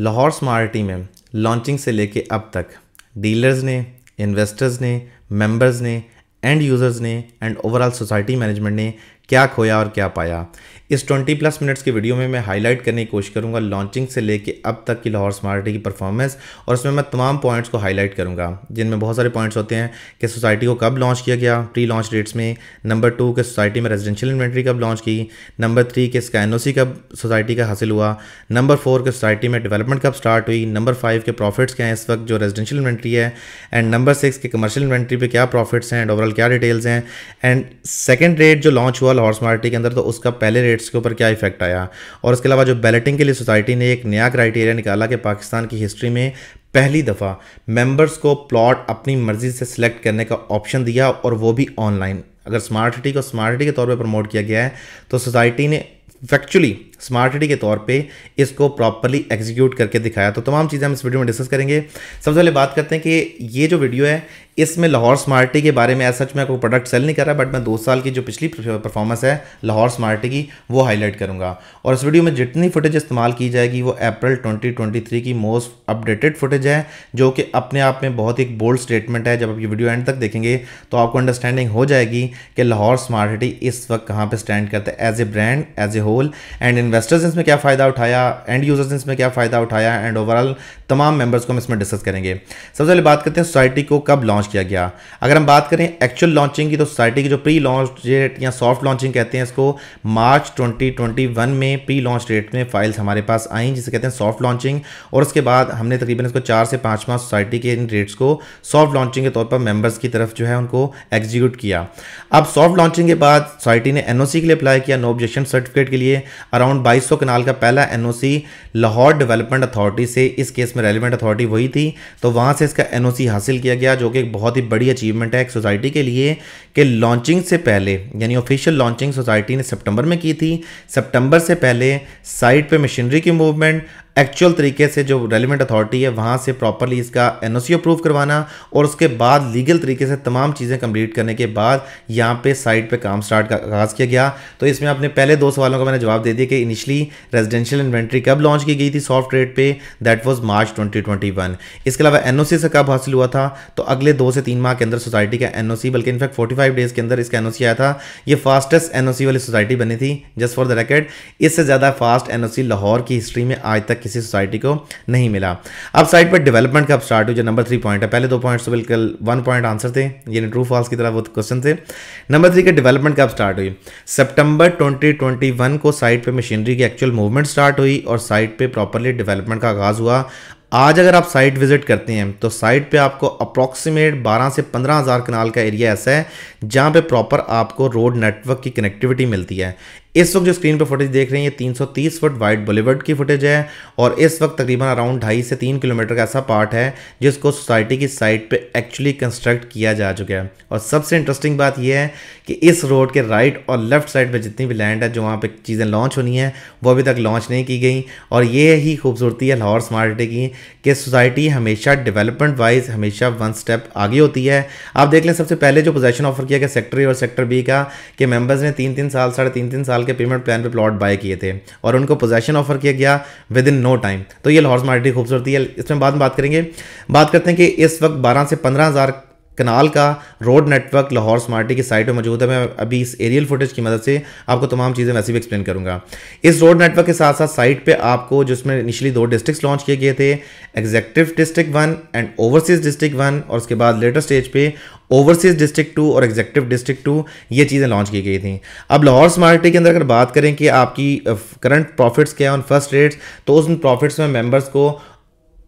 Lahore smarty में launching से लेके अब तक डीलर्स ने इन्वेस्टर्स ने मेंबर्स ने एंड यूज़र्स ने एंड ओवरऑल सोसाइटी मैनेजमेंट ने क्या खोया और क्या पाया इस 20 प्लस मिनट्स की वीडियो में मैं हाईलाइट करने की कोशिश करूँगा लॉन्चिंग से लेके अब तक की लाहौर स्मार्ट की परफॉर्मेंस और उसमें मैं तमाम पॉइंट्स को हाईलाइट करूँगा जिनमें बहुत सारे पॉइंट्स होते हैं कि सोसाइटी को कब लॉन्च किया गया प्री लॉन्च डेट्स में नंबर टू के सोसाइटी में रेजिडेंशियल इन्वेंट्री कब लॉन्च की नंबर थ्री के इसका एन कब सोसाइटी का हासिल हुआ नंबर फोर के सोसाइटी में डेवलपमेंट कब स्टार्ट हुई नंबर फाइव के प्रॉफिट्स क्या हैं इस वक्त जो रेजिडेंशियल इन्वेंट्री है एंड नंबर सिक्स के कमर्शियल इन्वेंट्री पर क्या प्रॉफिट्स हैं एंड ओवरऑल क्या डिटेल्स हैं एंड सेकेंड रेट जो लॉन्च हुआ लाहौर स्मार्टी के अंदर तो उसका पहले रेट स्टेट्स के ऊपर क्या इफेक्ट आया और इसके अलावा जो बैलेटिंग के लिए सोसाइटी ने एक नया क्राइटेरिया निकाला कि पाकिस्तान की हिस्ट्री में पहली दफ़ा मेंबर्स को प्लॉट अपनी मर्ज़ी से सिलेक्ट करने का ऑप्शन दिया और वो भी ऑनलाइन अगर स्मार्ट सिटी को स्मार्ट सिटी के तौर पर प्रमोट किया गया है तो सोसाइटी ने फैक्चुअली स्मार्ट के तौर पे इसको प्रॉपरली एग्जीक्यूट करके दिखाया तो तमाम चीज़ें हम इस वीडियो में डिस्कस करेंगे सबसे पहले बात करते हैं कि ये जो वीडियो है इसमें लाहौर स्मार्टी के बारे में एज सच मैं कोई प्रोडक्ट सेल नहीं कर रहा बट मैं दो साल की जो पिछली परफॉर्मेंस है लाहौर स्मार्टी की वो हाईलाइट करूँगा और इस वीडियो में जितनी फुटेज इस्तेमाल की जाएगी वो अप्रैल 2023 की मोस्ट अपडेटेड फुटेज है जो कि अपने आप में बहुत ही बोल्ड स्टेटमेंट है जब आप ये वीडियो एंड तक देखेंगे तो आपको अंडरस्टैंडिंग हो जाएगी कि लाहौर स्मार्टी इस वक्त कहाँ पर स्टैंड करता है as a brand as a whole and in investors इसमें क्या फ़ायदा उठाया एंड यूजर्स इसमें क्या फ़ायदा उठाया एंड ओवरऑल तमाम मेंबर्स को हम इसमें डिस्कस करेंगे सबसे पहले बात करते हैं सोसाइटी को कब लॉन्च किया गया अगर हम बात करें एक्चुअल लॉन्चिंग की तो सोसाइटी की जो प्री लॉन्च डेट या सॉफ्ट लॉन्चिंग कहते हैं इसको मार्च वन में प्री लॉन्च डेट में फाइल्स हमारे पास आई जिसे कहते हैं सॉफ्ट लॉन्चिंग और उसके बाद हमने तकरीबन इसको चार से पाँच माह सोसाइटी के इन रेट्स को सॉफ्ट लॉन्चिंग के तौर पर मेम्बर्स की तरफ जो है उनको एग्जीक्यूट किया अब सॉफ्ट लॉन्चिंग के बाद सोसाइटी ने एनओसी के लिए अप्लाई किया नो ऑब्जेक्शन सर्टिफिकेट के लिए अराउंड और 2200 कनाल का पहला एनओसी लाहौर डेवलपमेंट अथॉरिटी से इस केस में रेलिवेंट अथॉरिटी वही थी तो वहाँ से इसका एनओसी हासिल किया गया जो कि एक बहुत ही बड़ी अचीवमेंट है एक सोसाइटी के लिए कि लॉन्चिंग से पहले यानी ऑफिशियल लॉन्चिंग सोसाइटी ने सितंबर में की थी सितंबर से पहले साइट पे मशीनरी की मूवमेंट एक्चुअल तरीके से जो रेलिवेंट अथॉरिटी है वहाँ से प्रॉपरली इसका एन अप्रूव करवाना और उसके बाद लीगल तरीके से तमाम चीज़ें कंप्लीट करने के बाद यहाँ पे साइट पे काम स्टार्ट का आगाज़ किया गया तो इसमें अपने पहले दो सवालों का मैंने जवाब दे दिया कि इनिशियली रेजिडेंशियल इन्वेंट्री कब लॉन्च की गई थी सॉफ्ट ट्रेड पे दैट वॉज मार्च वन इसके अलावा सी से कब हासिल हुआ था तो अगले दो से तीन माह के अंदर सोसाइटी का सी बल्कि इनफैक्ट फाइव डेज के अंदर इसका सी आया था ये फास्टेस्ट सी वाली सोसाइटी बनी थी जस्ट फॉर द रेकेड इससे ज़्यादा फास्ट सी लाहौर की हिस्ट्री में आज तक किसी सोसाइटी को नहीं मिला अब साइड पर डेवलपमेंट का स्टार्ट हो जो नंबर थ्री पॉइंट है पहले दो पॉइंट्स तो बिल्कुल वन पॉइंट आंसर थे यानी ट्रू फॉल्स की तरह वो क्वेश्चन थे नंबर थ्री का डेवलपमेंट का स्टार्ट हुई सितंबर ट्वेंटी को साइट पर मशीनरी की एक्चुअल मूवमेंट स्टार्ट हुई और साइट पर प्रॉपरली डेवलपमेंट का आगाज़ हुआ आज अगर आप साइट विजिट करते हैं तो साइट पे आपको अप्रॉक्सीमेट 12 से 15,000 हज़ार कनाल का एरिया ऐसा है जहाँ पे प्रॉपर आपको रोड नेटवर्क की कनेक्टिविटी मिलती है इस वक्त जो स्क्रीन पर फुटेज देख रहे हैं ये 330 फुट वाइड बॉलीवुड की फुटेज है और इस वक्त तकरीबन अराउंड ढाई से तीन किलोमीटर का ऐसा पार्ट है जिसको सोसाइटी की साइड पर एक्चुअली कंस्ट्रक्ट किया जा चुका है और सबसे इंटरेस्टिंग बात यह है कि इस रोड के राइट और लेफ्ट साइड पर जितनी भी लैंड है जो वहाँ पर चीज़ें लॉन्च होनी है वो अभी तक लॉन्च नहीं की गई और ये ही खूबसूरती है लाहौर स्मार्ट सिटी की कि सोसाइटी हमेशा डिवेलपमेंट वाइज हमेशा वन स्टेप आगे होती है आप देख लें सबसे पहले जो पोजेशन ऑफर किया गया सेक्टर ए और सेक्टर बी का कि मेम्बर्स ने तीन तीन साल साढ़े तीन तीन साल साल के पेमेंट प्लान पे प्लॉट बाय किए थे और उनको पोजेशन ऑफर किया गया विद इन नो टाइम तो ये लाहौर मार्केट की खूबसूरती है इसमें बाद में बात करेंगे बात करते हैं कि इस वक्त बारह से पंद्रह कनाल का रोड नेटवर्क लाहौर स्मार्टी की साइट पर मौजूद है मैं अभी इस एरियल फुटेज की मदद से आपको तमाम चीज़ें वैसे भी एक्सप्लेन करूंगा इस रोड नेटवर्क के साथ साथ साइट पे आपको जिसमें इनिशियली दो डिस्ट्रिक्ट लॉन्च किए गए थे executive district one and overseas district one और उसके बाद लेटर स्टेज पर ओवरसीज डिस्ट्रिक्ट टू और एग्जेक्टिव डिस्ट्रिक्ट टू ये चीज़ें लॉन्च की गई थी अब लाहौर स्मार्टी के अंदर अगर बात करें कि आपकी करंट uh, प्रॉफिट्स क्या है ऑन फर्स्ट रेट्स तो उस प्रॉफिट्स में मेम्बर्स को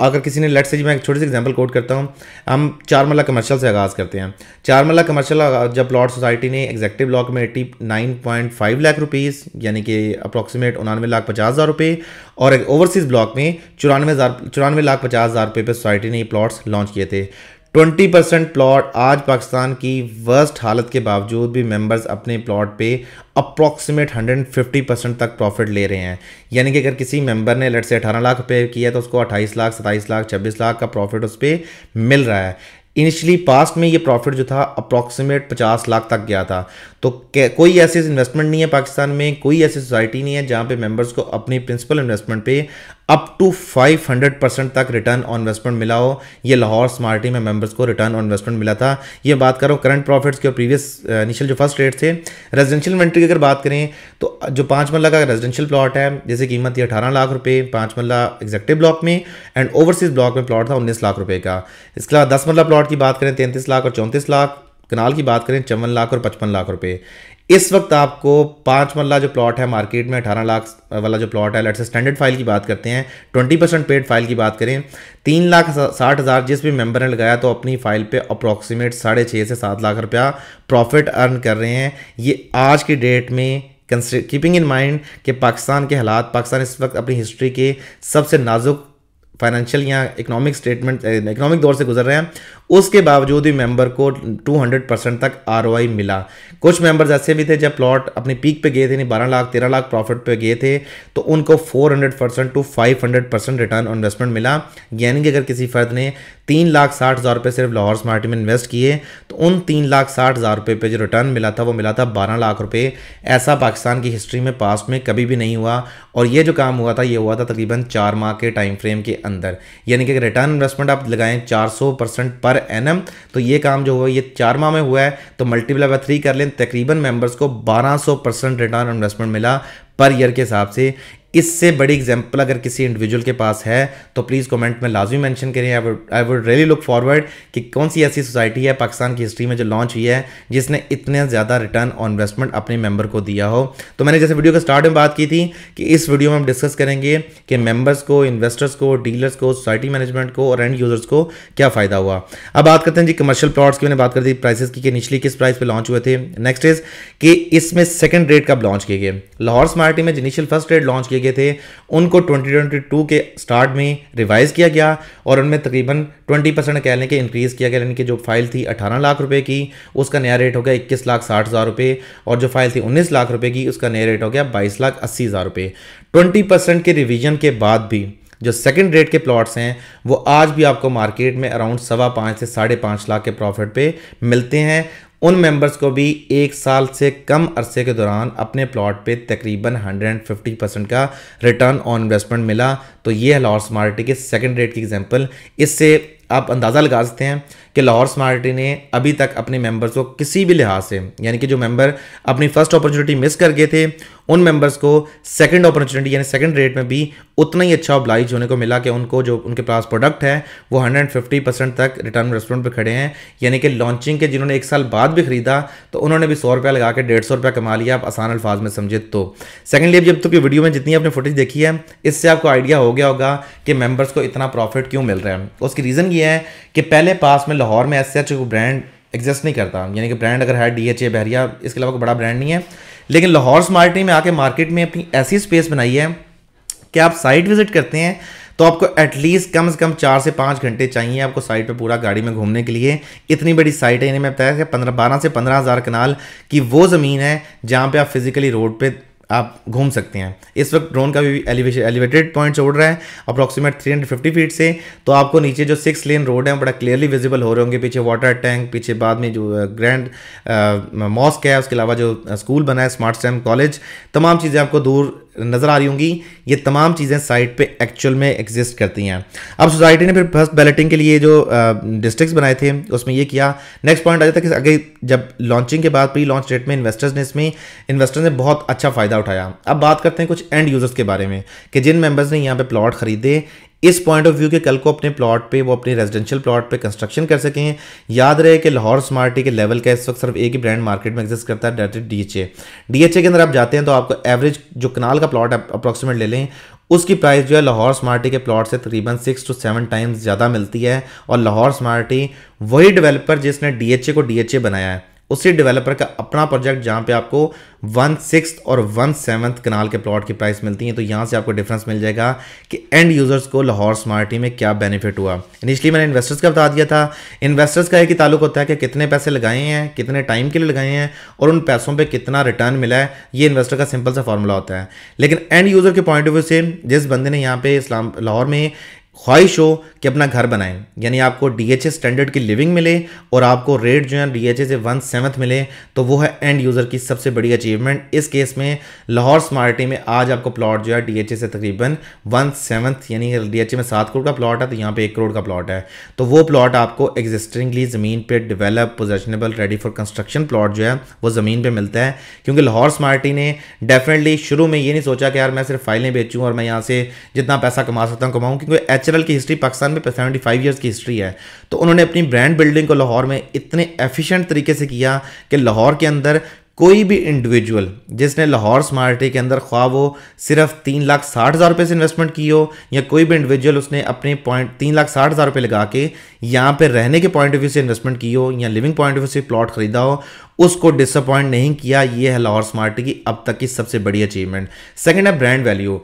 अगर किसी ने लेट से जी मैं एक छोटी सी एग्जांपल कोट करता हूँ हम चार मल्ला कमर्शियल से आगाज़ करते हैं चार मल्ला कमर्शियल जब प्लॉट सोसाइटी ने एग्जैक्टिव ब्लॉक में eighty nine point five lakh rupees यानी कि अप्रॉक्सीमेट उनानवे लाख पचास हज़ार रुपये और एक ओवरसीज़ ब्लॉक में चौरानवे हज़ार चौरानवे लाख पचास हज़ार रुपये पर सोसाइटी ने प्लाट्स लॉन्च किए थे ट्वेंटी परसेंट प्लॉट आज पाकिस्तान की वर्स्ट हालत के बावजूद भी मेंबर्स अपने प्लॉट पे अप्रॉक्सीमेट 150 परसेंट तक प्रॉफिट ले रहे हैं यानी कि अगर किसी मेंबर ने लट से 18 लाख पे किया तो उसको 28 लाख 27 लाख 26 लाख का प्रॉफिट उस पर मिल रहा है इनिशियली पास्ट में ये प्रॉफिट जो था अप्रॉक्सीमेट 50 लाख तक गया था तो कोई ऐसी इन्वेस्टमेंट नहीं है पाकिस्तान में कोई ऐसी सोसाइटी नहीं है जहाँ पे मेंबर्स को अपनी प्रिंसिपल इन्वेस्टमेंट पे अप टू 500 परसेंट तक रिटर्न ऑन इन्वेस्टमेंट मिला हो ये लाहौर स्मार्टी में मेंबर्स को रिटर्न ऑन इन्वेस्टमेंट मिला था ये बात करो करंट प्रॉफिट्स के और प्रीवियस इनिशियल जो फर्स्ट रेट थे रेजिडेंशियल मंट्री की अगर बात करें तो जो पाँच मल्ला का रेजिडेंशियल प्लॉट है जैसे कीमत थी अठारह लाख रुपये पाँच मल्ला एग्जेक्टिव ब्लॉक में एंड ओवरसीज ब्लॉक में प्लॉट था उन्नीस लाख रुपये का इसके अलावा दस मल्ला प्लॉट की बात करें तैंतीस लाख और चौंतीस लाख कनाल की बात करें चौवन लाख और पचपन लाख रुपए इस वक्त आपको पाँच मल्ला जो प्लॉट है मार्केट में अठारह लाख वाला जो प्लॉट है लेट्स स्टैंडर्ड फाइल की बात करते हैं ट्वेंटी परसेंट पेड फाइल की बात करें तीन लाख साठ हज़ार जिस भी मेंबर ने लगाया तो अपनी फाइल पे अप्रॉक्सीमेट साढ़े छः से सात लाख रुपया प्रॉफिट अर्न कर रहे हैं ये आज की डेट में कीपिंग इन माइंड कि पाकिस्तान के हालात पाकिस्तान इस वक्त अपनी हिस्ट्री के सबसे नाजुक फाइनेंशियल या इकोनॉमिक स्टेटमेंट इकोनॉमिक दौर से गुजर रहे हैं उसके बावजूद भी मेंबर को 200 परसेंट तक आर मिला कुछ मेंबर्स ऐसे भी थे जब प्लॉट अपनी पीक पे गए थे यानी 12 लाख 13 लाख प्रॉफिट पे गए थे तो उनको 400 percent to 500 percent return on investment मिला यानी कि अगर किसी फर्द ने तीन लाख साठ हज़ार रुपये सिर्फ लाहौर स्मार्ट में इन्वेस्ट किए तो उन तीन लाख साठ हज़ार रुपये पर जो रिटर्न मिला था वो मिला था बारह लाख रुपये ऐसा पाकिस्तान की हिस्ट्री में पास्ट में कभी भी नहीं हुआ और ये जो काम हुआ था ये हुआ था तकरीबन चार माह के टाइम फ्रेम के अंदर यानी कि रिटर्न इन्वेस्टमेंट आप लगाएं चार सौ परसेंट पर पर एन तो ये काम जो हुआ ये चार माह में हुआ है तो मल्टीप्लाई बाय थ्री कर लें तकरीबन मेंबर्स को 1200 परसेंट रिटर्न इन्वेस्टमेंट मिला पर ईयर के हिसाब से इससे बड़ी एग्जाम्पल अगर किसी इंडिविजुअल के पास है तो प्लीज़ कमेंट में लाजमी मेंशन करें I would really look forward कि कौन सी ऐसी सोसाइटी है पाकिस्तान की हिस्ट्री में जो लॉन्च हुई है जिसने इतने ज़्यादा रिटर्न ऑन इन्वेस्टमेंट अपने मेंबर को दिया हो तो मैंने जैसे वीडियो के स्टार्ट में बात की थी कि इस वीडियो में हम डिस्कस करेंगे कि मेम्बर्स को इन्वेस्टर्स को डीलर्स को सोसाइटी मैनेजमेंट को और एंड यूजर्स को क्या फ़ायदा हुआ अब बात करते हैं जी कमर्शियल प्लॉट्स की मैंने बात कर दी प्राइसेस की कि निचली किस प्राइस पर लॉन्च हुए थे नेक्स्ट इज़ कि इसमें सेकेंड रेट कब लॉन्च किए गए लाहौर स्मार्टी में इनिशियल फर्स्ट रेट लॉन्च किए गए थे उनको 2022 के स्टार्ट में रिवाइज़ किया गया और उनमें तकरीबन 20 परसेंट कह लें कि इंक्रीज़ किया गया यानी कि जो फाइल थी 18 लाख रुपए की उसका नया रेट हो गया इक्कीस लाख साठ हज़ार रुपये और जो फाइल थी उन्नीस लाख रुपये की उसका नया रेट हो गया बाईस लाख अस्सी हज़ार रुपये ट्वेंटी के रिविज़न के बाद भी जो सेकंड रेट के प्लॉट्स हैं वो आज भी आपको मार्केट में अराउंड सवा पाँच से साढ़े पाँच लाख के प्रॉफिट पे मिलते हैं उन मेंबर्स को भी एक साल से कम अरसे के दौरान अपने प्लॉट पे तकरीबन 150 परसेंट का रिटर्न ऑन इन्वेस्टमेंट मिला तो ये है लाहौर स्मार्टी के सेकेंड रेट की एग्जाम्पल इससे आप अंदाज़ा लगा सकते हैं कि लाहौर स्मार्टी ने अभी तक अपने मेंबर्स को किसी भी लिहाज से यानी कि जो मेंबर अपनी फ़र्स्ट अपॉर्चुनिटी मिस कर गए थे उन मेंबर्स को सेकंड अपॉर्चुनिटी यानी सेकंड रेट में भी उतना ही अच्छा ऑब्लाइज होने को मिला कि उनको जो उनके पास प्रोडक्ट है वो 150 परसेंट तक रिटर्न रेस्टोरेंट पर खड़े हैं यानी कि लॉन्चिंग के जिन्होंने एक साल बाद भी खरीदा तो उन्होंने भी सौ रुपया लगा के डेढ़ सौ रुपया कमा लिया आप आसान अल्फाज में समझे तो सेकेंडली अब जब तक तो वीडियो में जितनी आपने फुटेज देखी है इससे आपको आइडिया हो गया होगा कि मेम्बर्स को इतना प्रॉफिट क्यों मिल रहा है उसकी रीज़न ये है कि पहले पास में लाहौर में एस ब्रांड एग्जिस्ट नहीं करता यानी कि ब्रांड अगर है डी एच ए बहरिया इसके अलावा कोई बड़ा ब्रांड नहीं है लेकिन लाहौर स्मार्टी में आके मार्केट में अपनी ऐसी स्पेस बनाई है कि आप साइट विजिट करते हैं तो आपको एटलीस्ट कम से कम चार से पाँच घंटे चाहिए आपको साइट पे पूरा गाड़ी में घूमने के लिए इतनी बड़ी साइट है इन्हें मैं बताया कि पंद्रह बारह से पंद्रह हज़ार कनाल की वो ज़मीन है जहाँ पे आप फिज़िकली रोड पे आप घूम सकते हैं इस वक्त ड्रोन का भी एलिवेशन एलिवेटेड पॉइंट उड़ रहा है अप्रॉक्सीमेट 350 फीट से तो आपको नीचे जो सिक्स लेन रोड है बड़ा क्लियरली विजिबल हो रहे होंगे पीछे वाटर टैंक पीछे बाद में जो ग्रैंड uh, मॉस्क uh, है उसके अलावा जो स्कूल uh, बना है स्मार्ट स्टैम कॉलेज तमाम चीज़ें आपको दूर नज़र आ रही होंगी ये तमाम चीज़ें साइट पे एक्चुअल में एग्जिस्ट करती हैं अब सोसाइटी ने फिर फर्स्ट बैलेटिंग के लिए जो डिस्ट्रिक्ट बनाए थे उसमें ये किया नेक्स्ट पॉइंट आ जाता है कि अगर जब लॉन्चिंग के बाद प्री लॉन्च डेट में इन्वेस्टर्स ने इसमें इन्वेस्टर्स ने बहुत अच्छा फ़ायदा उठाया अब बात करते हैं कुछ एंड यूज़र्स के बारे में कि जिन मेम्बर्स ने यहाँ पर प्लॉट खरीदे इस पॉइंट ऑफ व्यू के कल को अपने प्लॉट पे वो अपने रेजिडेंशियल प्लॉट पे कंस्ट्रक्शन कर सकें याद रहे कि लाहौर स्मार्टी के लेवल का इस वक्त सिर्फ एक ही ब्रांड मार्केट में एग्जिस्ट करता है डेट डीएचए डीएचए के अंदर आप जाते हैं तो आपको एवरेज जो कनाल का प्लॉट अप्रॉक्सीमेट ले लें उसकी प्राइस जो है लाहौर स्मार्टी के प्लॉट से तकरीबन सिक्स टू सेवन टाइम्स ज़्यादा मिलती है और लाहौर स्मार्टी वही डेवलपर जिसने डीएचए को डीएचए बनाया है उसी डेवलपर का अपना प्रोजेक्ट जहाँ पे आपको वन सिक्स और वन सेवन्थ कनाल के प्लॉट की प्राइस मिलती है तो यहाँ से आपको डिफरेंस मिल जाएगा कि एंड यूज़र्स को लाहौर स्मार्टी में क्या बेनिफिट हुआ इनिशली मैंने इन्वेस्टर्स का बता दिया था इन्वेस्टर्स का एक ही ताल्लुक होता है कि कितने पैसे लगाए हैं कितने टाइम के लिए लगाए हैं और उन पैसों पर कितना रिटर्न मिला है ये इन्वेस्टर का सिंपल सा फॉर्मूला होता है लेकिन एंड यूज़र के पॉइंट ऑफ व्यू से जिस बंदे ने यहाँ पे इस्लाम लाहौर में ख्वाहिश हो कि अपना घर बनाएं यानी आपको डी एच स्टैंडर्ड की लिविंग मिले और आपको रेट जो है डी एच से वन सेवन्थ मिले तो वो है एंड यूज़र की सबसे बड़ी अचीवमेंट इस केस में लाहौर स्मार्टी में आज आपको प्लॉट जो है डी एच से तकरीबन वन सेवन्थ यानी डी एच में सात करोड़ का प्लॉट है तो यहाँ पर एक करोड़ का प्लॉट है तो वो प्लॉट आपको एग्जिस्टिंगली ज़मीन पर develop possessionable ready for construction plot जो है वो ज़मीन पर मिलता है क्योंकि लाहौर स्मार्टी ने डेफिनेटली शुरू में ये नहीं सोचा कि यार मैं सिर्फ फाइलें बेचूँ और मैं यहाँ से जितना पैसा कमा सकता हूँ कमाऊँ क्योंकि एच मैनुफैक्चरल की हिस्ट्री पाकिस्तान में सेवेंटी फाइव ईयर्स की हिस्ट्री है तो उन्होंने अपनी ब्रांड बिल्डिंग को लाहौर में इतने एफिशिएंट तरीके से किया कि लाहौर के अंदर कोई भी इंडिविजुअल जिसने लाहौर स्मार्टी के अंदर ख्वाह वो सिर्फ तीन लाख साठ हज़ार रुपये से इन्वेस्टमेंट की हो या कोई भी इंडिविजुअल उसने अपने पॉइंट तीन लाख साठ हज़ार रुपये लगा के यहाँ पे रहने के पॉइंट ऑफ व्यू से इन्वेस्टमेंट की हो या लिविंग पॉइंट ऑफ व्यू से प्लॉट खरीदा हो उसको डिसअपॉइंट नहीं किया ये है लाहौर स्मार्टी की अब तक की सबसे बड़ी अचीवमेंट सेकेंड है ब्रांड वैल्यू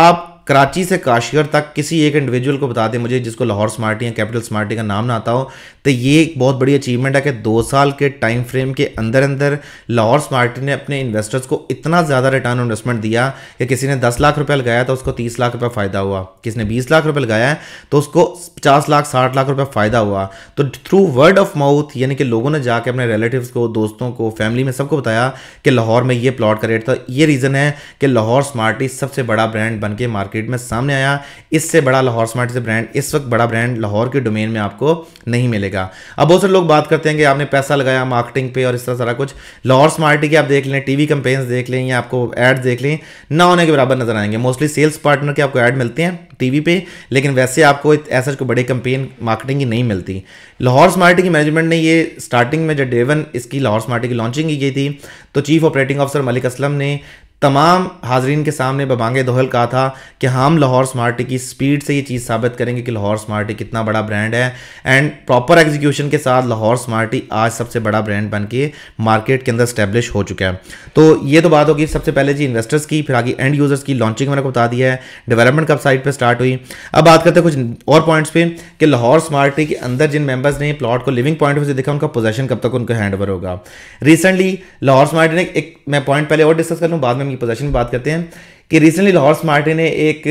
आप कराची से काशियर तक किसी एक इंडिविजुअल को बता दें मुझे जिसको लाहौर स्मार्टी या कैपिटल स्मार्टी का नाम ना आता हो तो ये एक बहुत बड़ी अचीवमेंट है कि दो साल के टाइम फ्रेम के अंदर अंदर लाहौर स्मार्टी ने अपने इन्वेस्टर्स को इतना ज़्यादा रिटर्न इन्वेस्टमेंट दिया कि किसी ने दस लाख रुपये लगाया तो उसको तीस लाख रुपये फ़ायदा हुआ किसी ने बीस लाख रुपये लगाया तो उसको पचास लाख साठ लाख रुपये फ़ायदा हुआ तो थ्रू वर्ड ऑफ माउथ यानी कि लोगों ने जाके अपने रिलेटिव्स को दोस्तों को फैमिली में सबको बताया कि लाहौर में ये प्लॉट का रेट था ये रीज़न है कि लाहौर स्मार्टी सबसे बड़ा ब्रांड बन के मार्केट मार्केट में सामने आया इससे बड़ा लाहौर स्मार्ट से ब्रांड इस वक्त बड़ा ब्रांड लाहौर के डोमेन में आपको नहीं मिलेगा अब बहुत सारे लोग बात करते हैं कि आपने पैसा लगाया मार्केटिंग पे और इस तरह सारा कुछ लाहौर स्मार्ट की आप देख लें टीवी कंपेन्स देख लें या आपको एड देख लें ना होने के बराबर नजर आएंगे मोस्टली सेल्स पार्टनर के आपको एड मिलते हैं टीवी पे लेकिन वैसे आपको ऐसा कोई बड़े कंपेन मार्केटिंग की नहीं मिलती लाहौर स्मार्टी की मैनेजमेंट ने ये स्टार्टिंग में जब डेवन इसकी लाहौर स्मार्टी की लॉन्चिंग की गई थी तो chief operating officer Malik Aslam ने तमाम हाजरीन के सामने बबांगे दोहल कहा था कि हम लाहौर स्मार्ट की स्पीड से ये चीज़ साबित करेंगे कि लाहौर स्मार्ट कितना बड़ा ब्रांड है एंड प्रॉपर एग्जीक्यूशन के साथ लाहौर स्मार्ट आज सबसे बड़ा ब्रांड बन के मार्केट के अंदर स्टैब्लिश हो चुका है तो ये तो बात होगी सबसे पहले जी इन्वेस्टर्स की फिर आगे एंड यूज़र्स की लॉन्चिंग मैंने बता दिया है डेवलपमेंट कब साइट पर स्टार्ट हुई अब बात करते हैं कुछ और पॉइंट्स पे कि लाहौर स्मार्ट के अंदर जिन मेम्बर्स ने प्लॉट को लिविंग पॉइंट से देखा उनका पोजेशन कब तक उनको हैंड होगा रिसेंटली लाहौर स्मार्ट ने एक मैं पॉइंट पहले और डिस्कस कर लूँ बाद में की पोजेशन में बात करते हैं कि रिसेंटली लाहौर स्मार्टे ने एक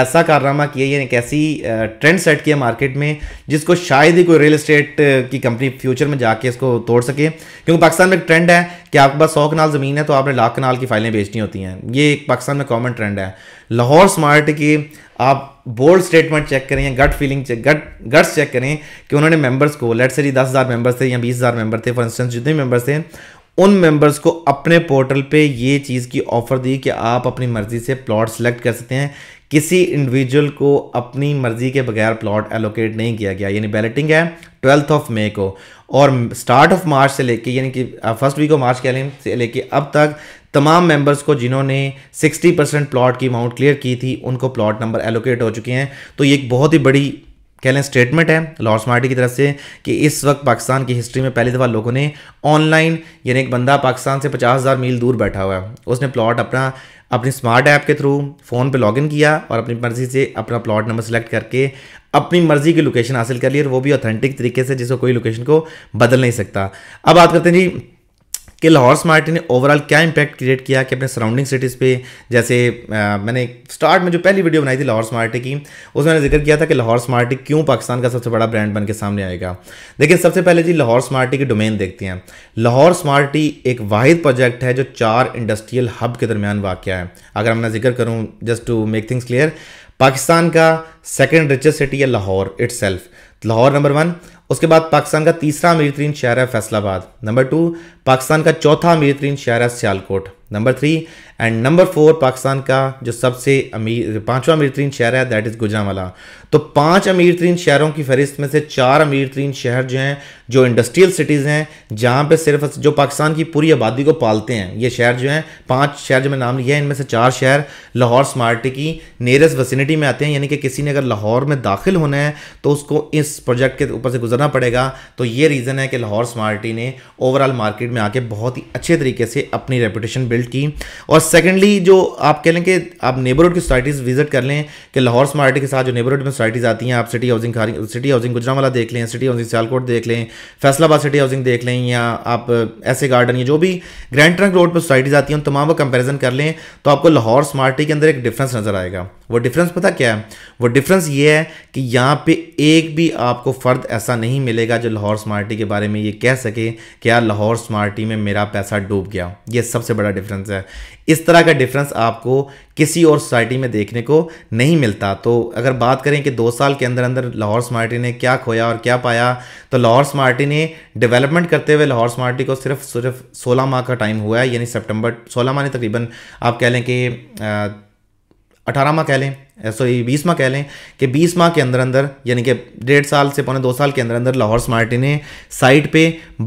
ऐसा कारनामा किया यानी एक ऐसी ट्रेंड सेट किया मार्केट में जिसको शायद ही कोई रियल इस्टेट की कंपनी फ्यूचर में जाके इसको तोड़ सके क्योंकि पाकिस्तान में एक ट्रेंड है कि आपके पास सौ कनाल ज़मीन है तो आपने लाख कनाल की फाइलें बेचनी होती हैं ये एक पाकिस्तान में कॉमन ट्रेंड है लाहौर स्मार्ट के आप बोल्ड स्टेटमेंट चेक करें या gut feeling check gut guts check करें कि उन्होंने मेंबर्स को लेट से जी दस हज़ार मेंबर्स थे या बीस हज़ार मेंबर थे फॉर इंस्टेंस जितने मेंबर्स थे उन मेंबर्स को अपने पोर्टल पे ये चीज़ की ऑफ़र दी कि आप अपनी मर्ज़ी से प्लॉट सेलेक्ट कर सकते हैं किसी इंडिविजुअल को अपनी मर्ज़ी के बगैर प्लॉट एलोकेट नहीं किया गया यानी बैलेटिंग है ट्वेल्थ ऑफ मे को और स्टार्ट ऑफ मार्च से लेके यानी कि फर्स्ट वीक ऑफ मार्च के लें से लेके अब तक तमाम मेंबर्स को जिन्होंने 60 परसेंट प्लॉट की अमाउंट क्लियर की थी उनको प्लॉट नंबर एलोकेट हो चुके हैं तो ये एक बहुत ही बड़ी कह लें स्टेटमेंट है लॉर्ड्स मार्टी की तरफ से कि इस वक्त पाकिस्तान की हिस्ट्री में पहली दफ़ा लोगों ने ऑनलाइन यानी एक बंदा पाकिस्तान से पचास हज़ार मील दूर बैठा हुआ है उसने प्लॉट अपना अपनी स्मार्ट ऐप के थ्रू फ़ोन पे लॉगिन किया और अपनी मर्ज़ी से अपना प्लॉट नंबर सेलेक्ट करके अपनी मर्ज़ी की लोकेशन हासिल कर ली और वो भी ऑथेंटिक तरीके से जिसको कोई लोकेशन को बदल नहीं सकता अब बात करते हैं जी कि लाहौर स्मार्ट ने ओवरऑल क्या इंपैक्ट क्रिएट किया कि अपने सराउंडिंग सिटीज़ पे जैसे आ, मैंने स्टार्ट में जो पहली वीडियो बनाई थी लाहौर स्मार्ट की उसमें मैंने जिक्र किया था कि लाहौर स्मार्ट क्यों पाकिस्तान का सबसे बड़ा ब्रांड बन के सामने आएगा लेकिन सबसे पहले जी लाहौर स्मार्ट की डोमेन देखते हैं लाहौर स्मार्ट एक वाद प्रोजेक्ट है जो चार इंडस्ट्रियल हब के दरमियान वाक़ है अगर हम मैं जिक्र करूँ just to make things clear Pakistan का सेकेंड रिचेस्ट सिटी है Lahore it's Lahore number one उसके बाद पाकिस्तान का तीसरा अमीर तरीन शहर है फैसलाबाद नंबर टू पाकिस्तान का चौथा अमीर तरीन शहर है Sialkot number three and number four Pakistan का जो सबसे अमीर पांचवा अमीर तरीन शहर है दैट इज़ गुजरावाला तो पांच अमीर तरीन शहरों की फहरिस्त में से चार अमीर तरीन शहर जो हैं जो इंडस्ट्रियल सिटीज़ हैं जहाँ पर सिर्फ जो पाकिस्तान की पूरी आबादी को पालते हैं ये शहर जो हैं पांच शहर जो मैंने नाम लिया है इनमें से चार शहर लाहौर स्मार्ट की नियरेस्ट वसिनिटी में आते हैं यानी कि किसी ने अगर लाहौर में दाखिल होना है तो उसको इस इस प्रोजेक्ट के ऊपर से गुजरना पड़ेगा तो ये रीज़न है कि लाहौर स्मार्टी ने ओवरऑल मार्केट में आके बहुत ही अच्छे तरीके से अपनी रेपुटेशन बिल्ड की और सेकेंडली जो आप कह लें कि आप नेबरहुड की सोसाइटीज़ विजिट कर लें कि लाहौर स्मार्टी के साथ जो नेबरहुड में सोसाइटीज़ आती हैं आप city housing city housing Gujranwala देख लें सिटी हाउसिंग सियालकोट देख लें फैसलाबाद सिटी हाउसिंग देख लें या आप ऐसे गार्डन या जो भी ग्रैंड ट्रंक रोड पर सोसाइटीज़ आती हैं उन तमाम का कंपेरिजन कर लें तो आपको लाहौर स्मार्टी के अंदर एक डिफ्रेंस नज़र आएगा वो डिफरेंस पता क्या है वो डिफरेंस ये है कि यहाँ पे एक भी आपको फ़र्द ऐसा नहीं मिलेगा जो लाहौर स्मार्टी के बारे में ये कह सके कि यार लाहौर स्मार्टी में मेरा पैसा डूब गया ये सबसे बड़ा डिफरेंस है इस तरह का डिफरेंस आपको किसी और सोसाइटी में देखने को नहीं मिलता तो अगर बात करें कि दो साल के अंदर अंदर लाहौर स्मार्टी ने क्या खोया और क्या पाया तो लाहौर स्मार्टी ने डेवलपमेंट करते हुए लाहौर स्मार्टी को सिर्फ सिर्फ सोलह माह का टाइम हुआ है यानी सितंबर सोलह माह ने तकरीबन आप कह लें कि अठारह माह कह लें सॉरी बीस माह कह लें कि बीस माह के अंदर अंदर यानी कि डेढ़ साल से पौने दो साल के अंदर अंदर लाहौर स्मार्टी ने साइट पे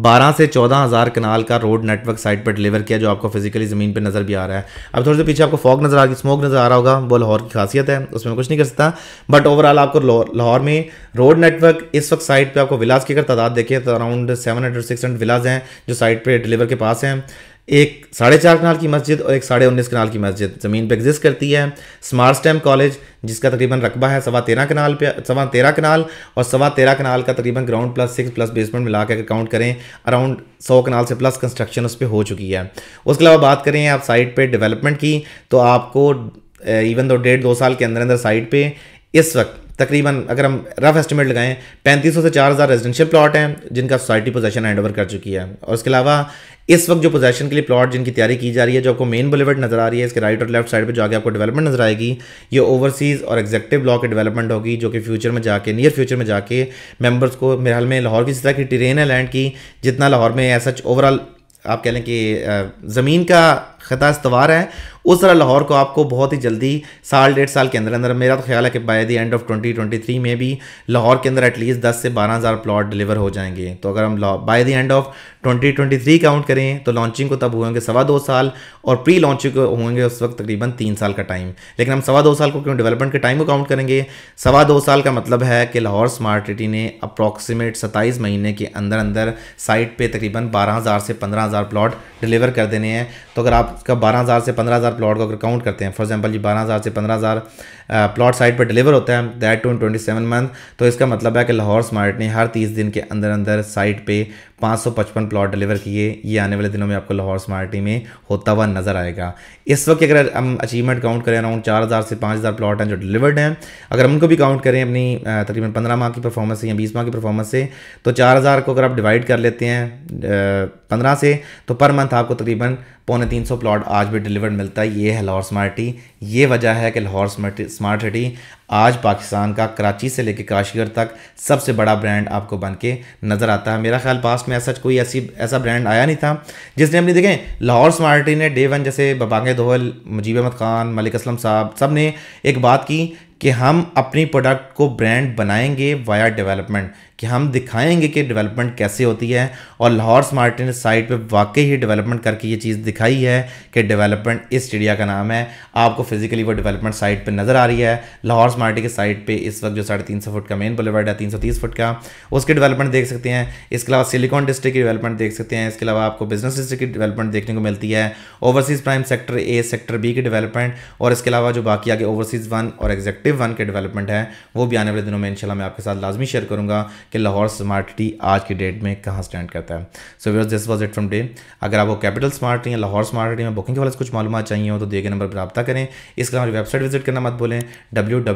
बारह से चौदह हज़ार कनाल का रोड नेटवर्क साइट पर डिलीवर किया जो आपको फिजिकली ज़मीन पे नज़र भी आ रहा है अब थोड़े से पीछे आपको फॉग नज़र आ रही स्मोक नज़र आ रहा होगा वो लाहौर की खासियत है उसमें कुछ नहीं कर सकता बट ओवरऑल आपको लाहौर में रोड नेटवर्क इस वक्त साइट पर आपको विलाज की अगर तादाद देखें तो around seven hundred six hundred villas हैं जो साइट पर डिलीवर के पास हैं एक साढ़े चार कनाल की मस्जिद और एक साढ़े उन्नीस कनाल की मस्जिद ज़मीन पर एग्जिस्ट करती है स्मार्ट स्टैम कॉलेज जिसका तकरीबन रकबा है सवा तेरह कनाल पे सवा तेरह कनाल और सवा तेरह कनाल का तकरीबन ground plus six plus basement मिला कर काउंट करें अराउंड सौ कनाल से प्लस कंस्ट्रक्शन उस पर हो चुकी है उसके अलावा बात करें आप साइट पर डेवलपमेंट की तो आपको इवन दो डेढ़ दो साल के अंदर अंदर साइट पर इस वक्त तकरीबन अगर हम रफ एस्टिमेट लगाएं पैंतीस से चार हज़ार रेजिडेंशियल प्लाट हैं जिनका सोसाइटी पोजेशन हैंड ओवर कर चुकी है और उसके अलावा इस वक्त जो पोजेशन के लिए प्लाट जिनकी तैयारी की जा रही है जो आपको मेन बुलेवर्ड नज़र आ रही है इसके राइट और लेफ्ट साइड पर जो आगे आपको डेवलपमेंट नजर आएगी ये ओवरसीज़ और एग्जेक्टिव ब्लॉक की डेवलपमेंट होगी जो कि फ्यूचर में जाके नियर फ्यूचर में जाके मेम्बर्स को मेरे हाल में लाहौर की जिस तरह की ट्रेन है लैंड की जितना लाहौर में ऐसा ओवरऑल आप कह लें कि ज़मीन का खता इस्तवार है उस तरह लाहौर को आपको बहुत ही जल्दी साल डेढ़ साल के अंदर अंदर मेरा तो ख्याल है कि बाय द एंड ऑफ 2023 में भी लाहौर के अंदर एटलीस्ट 10 से 12 हज़ार प्लॉट डिलीवर हो जाएंगे तो अगर हम by the end of 2023 count करें तो लॉन्चिंग को तब होंगे सवा दो साल और प्री लॉन्चिंग होंगे उस वक्त तकरीबन तीन साल का टाइम लेकिन हम सवा दो साल को क्यों डेवलपमेंट के टाइम को काउंट करेंगे सवा दो साल का मतलब है कि लाहौर स्मार्ट सिटी ने अप्रॉक्सीमेट सत्ताईस महीने के अंदर अंदर साइट पर तकरीबन बारह से पंद्रह प्लॉट डिलीवर कर देने हैं तो अगर आपका बारह से पंद्रह प्लॉट को अगर काउंट करते हैं फॉर एग्जाम्पल जी बारह हज़ार से पंद्रह हज़ार प्लॉट साइट पर डिलीवर होता है that too in twenty seven month तो इसका मतलब है कि लाहौर स्मार्ट ने हर तीस दिन के अंदर अंदर साइट पे 555 प्लॉट डिलीवर किए ये आने वाले दिनों में आपको लाहौर स्मार्टी में होता हुआ नज़र आएगा इस वक्त अगर हम अचीवमेंट काउंट करें अराउंड 4000 से 5000 प्लॉट हैं जो डिलीवर्ड हैं अगर हम उनको भी काउंट करें अपनी तकरीबन 15 माह की परफॉर्मेंस से या 20 माह की परफॉर्मेंस से तो 4000 को अगर आप डिवाइड कर लेते हैं पंद्रह से तो पर मंथ आपको तकरीबन पौने तीन सौ प्लॉट आज भी डिलीवर्ड मिलता है ये है लाहौर स्मार्टी ये वजह है कि लाहौर स्मार्ट सिटी आज पाकिस्तान का कराची से लेकर काशीगढ़ तक सबसे बड़ा ब्रांड आपको बन के नज़र आता है मेरा ख्याल पास में ऐसा कोई ऐसी ऐसा ब्रांड आया नहीं था जिसने अपनी देखें लाहौर स्मार्टी ने डे वन जैसे बबांग धोहल मुजीब अहमद ख़ान मलिक असलम साहब सब ने एक बात की कि हम अपनी प्रोडक्ट को ब्रांड बनाएंगे वाया डेवलपमेंट कि हम दिखाएंगे कि डेवलपमेंट कैसे होती है और लाहौर स्मार्ट ने साइट पे वाकई ही डेवलपमेंट करके ये चीज़ दिखाई है कि डेवलपमेंट इस चिड़िया का नाम है आपको फिजिकली वो डेवलपमेंट साइट पे नज़र आ रही है लाहौर हाउस मार्टी के साइड पे इस वक्त जो साढ़े तीन सौ फुट का मेन बुलेवर्ड है तीन सौ तीस फुट का उसके डेवलपमेंट देख सकते हैं इसके अलावा सिलिकॉन डिस्ट्रिक्ट की डेवलपमेंट देख सकते हैं इसके अलावा आपको बिजनेस डिस्ट्रिक्ट की डेवलपमेंट देखने को मिलती है overseas prime sector A sector B की डेवलपमेंट और इसके अलावा जो बाकी आगे ओवरसीज़ वन और एग्जेक्टिव वन के डेवलपमेंट है वो भी आने वाले दिनों में इनशाला मैं आपके साथ लाजमी शेयर करूँगा कि लाहौर स्मार्ट सिटी आज की डेट में कहाँ स्टैंड करता है so where's this was it from day अगर आपको कैपिटल स्मार्ट या लाहौर स्मार्ट सिटी में बुकिंग के वाले कुछ मालूम चाहिए हो तो दिए गए नंबर पर रबा करें इसके अलावा वेबसाइट विजिट करना मत बोलें डब्ल्यू